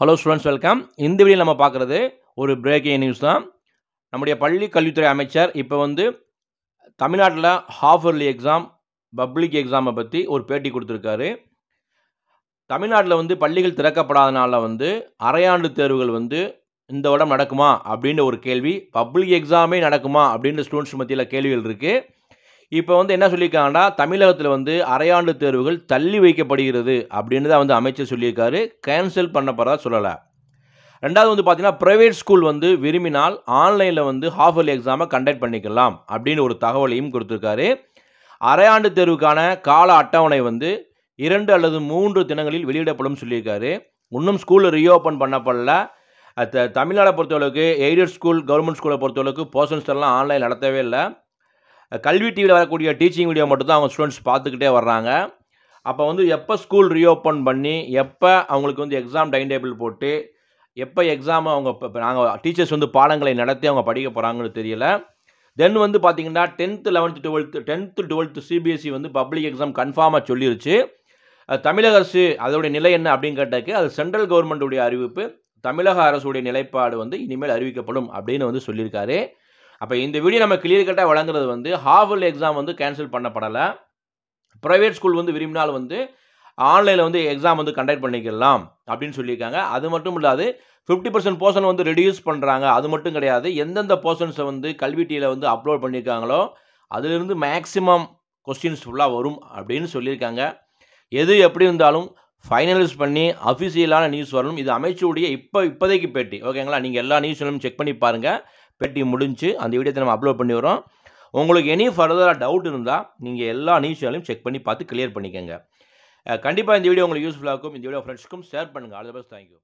hello students welcome இந்த video நம்ம பார்க்குறது ஒரு பிரேக்கிங் நியூஸ் தான் நம்முடைய பள்ளி கல்வித்துறை அமைச்சர் இப்போ வந்து தமிழ்நாட்டில் ஹாஃப் இயர்லி எக்ஸாம் பப்ளிக் எக்ஸாமை பற்றி ஒரு பேட்டி கொடுத்துருக்காரு தமிழ்நாட்டில் வந்து பள்ளிகள் திறக்கப்படாதனால வந்து அரையாண்டு தேர்வுகள் வந்து இந்த உடம்பு நடக்குமா அப்படின்ற ஒரு கேள்வி பப்ளிக் எக்ஸாமே நடக்குமா அப்படின்ற ஸ்டூடெண்ட்ஸ் மத்தியில் கேள்விகள் இருக்குது இப்போ வந்து என்ன சொல்லியிருக்காங்கன்னா தமிழகத்தில் வந்து அரையாண்டு தேர்வுகள் தள்ளி வைக்கப்படுகிறது அப்படின்னு தான் வந்து அமைச்சர் சொல்லியிருக்காரு கேன்சல் பண்ண சொல்லலை ரெண்டாவது வந்து பார்த்தீங்கன்னா ப்ரைவேட் ஸ்கூல் வந்து விரும்பினால் ஆன்லைனில் வந்து ஹாஃப் இயர்லி எக்ஸாமை கண்டக்ட் பண்ணிக்கலாம் அப்படின்னு ஒரு தகவலையும் கொடுத்துருக்காரு அரையாண்டு தேர்வுக்கான கால அட்டவணை வந்து இரண்டு அல்லது மூன்று தினங்களில் வெளியிடப்படும் சொல்லியிருக்காரு இன்னும் ஸ்கூலில் ரீஓப்பன் பண்ணப்படல தமிழ்நாடை பொறுத்தளவுக்கு எய்டட் ஸ்கூல் கவர்மெண்ட் ஸ்கூலை பொறுத்தளவுக்கு போர்ஷன்ஸ் எல்லாம் ஆன்லைன் நடத்தவே இல்லை கல்வி டிவியில் வரக்கூடிய டீச்சிங் வீடியோ மட்டும்தான் அவங்க ஸ்டூடெண்ட்ஸ் பார்த்துக்கிட்டே வர்றாங்க அப்போ வந்து எப்போ ஸ்கூல் ரீஓப்பன் பண்ணி எப்போ அவங்களுக்கு வந்து எக்ஸாம் டைம் டேபிள் போட்டு எப்போ எக்ஸாம் அவங்க இப்போ நாங்கள் டீச்சர்ஸ் வந்து பாடங்களை நடத்தி அவங்க படிக்க போகிறாங்கன்னு தெரியல தென் வந்து பார்த்திங்கன்னா tenth eleventh twelfth tenth twelfth CBSE வந்து பப்ளிக் எக்ஸாம் கன்ஃபார்மாக சொல்லிருச்சு தமிழக அரசு அதோடைய நிலை என்ன அப்படின்னு கேட்டாக்கி அது சென்ட்ரல் கவர்மெண்ட்டுடைய அறிவிப்பு தமிழக அரசுடைய நிலைப்பாடு வந்து இனிமேல் அறிவிக்கப்படும் அப்படின்னு வந்து சொல்லியிருக்காரு அப்போ இந்த வீடியோ நம்ம கிளியர் கட்டாக வழங்குறது வந்து ஹாஃபல் எக்ஸாம் வந்து கேன்சல் பண்ணப்படலை ப்ரைவேட் ஸ்கூல் வந்து விரும்பினால் வந்து ஆன்லைனில் வந்து எக்ஸாம் வந்து கண்டக்ட் பண்ணிக்கலாம் அப்படின்னு சொல்லியிருக்காங்க அது மட்டும் இல்லாது ஃபிஃப்டி பர்சன்ட் போர்ஷன் வந்து ரெடியூஸ் பண்ணுறாங்க அது மட்டும் கிடையாது எந்தெந்த போர்ஷன்ஸை வந்து கல்விட்டியில் வந்து அப்லோட் பண்ணியிருக்காங்களோ அதிலிருந்து மேக்ஸிமம் கொஸ்டின்ஸ் ஃபுல்லாக வரும் அப்படின்னு சொல்லியிருக்காங்க எது எப்படி இருந்தாலும் ஃபைனலைஸ் பண்ணி அஃபிஷியலான நியூஸ் வரணும் இது அமைச்சருடைய இப்போ இப்போதைக்கு பேட்டி ஓகேங்களா நீங்கள் எல்லா நியூஸ்களும் செக் பண்ணி பாருங்கள் பேட்டி முடிஞ்சு அந்த வீடியோத்தை நம்ம அப்லோட் பண்ணி வரோம் உங்களுக்கு எனி ஃபர்தராக டவுட் இருந்தால் நீங்கள் எல்லா நியூஸ் சேனலையும் செக் பண்ணி பார்த்து கிளியர் பண்ணிக்கோங்க கண்டிப்பாக இந்த வீடியோ உங்களுக்கு யூஸ்ஃபுல்லாக இருக்கும் இந்த வீடியோ ஃப்ரெண்ட்ஸ்க்கும் ஷேர் பண்ணுங்கள் ஆல் பஸ் பெஸ்ட் தேங்க்யூ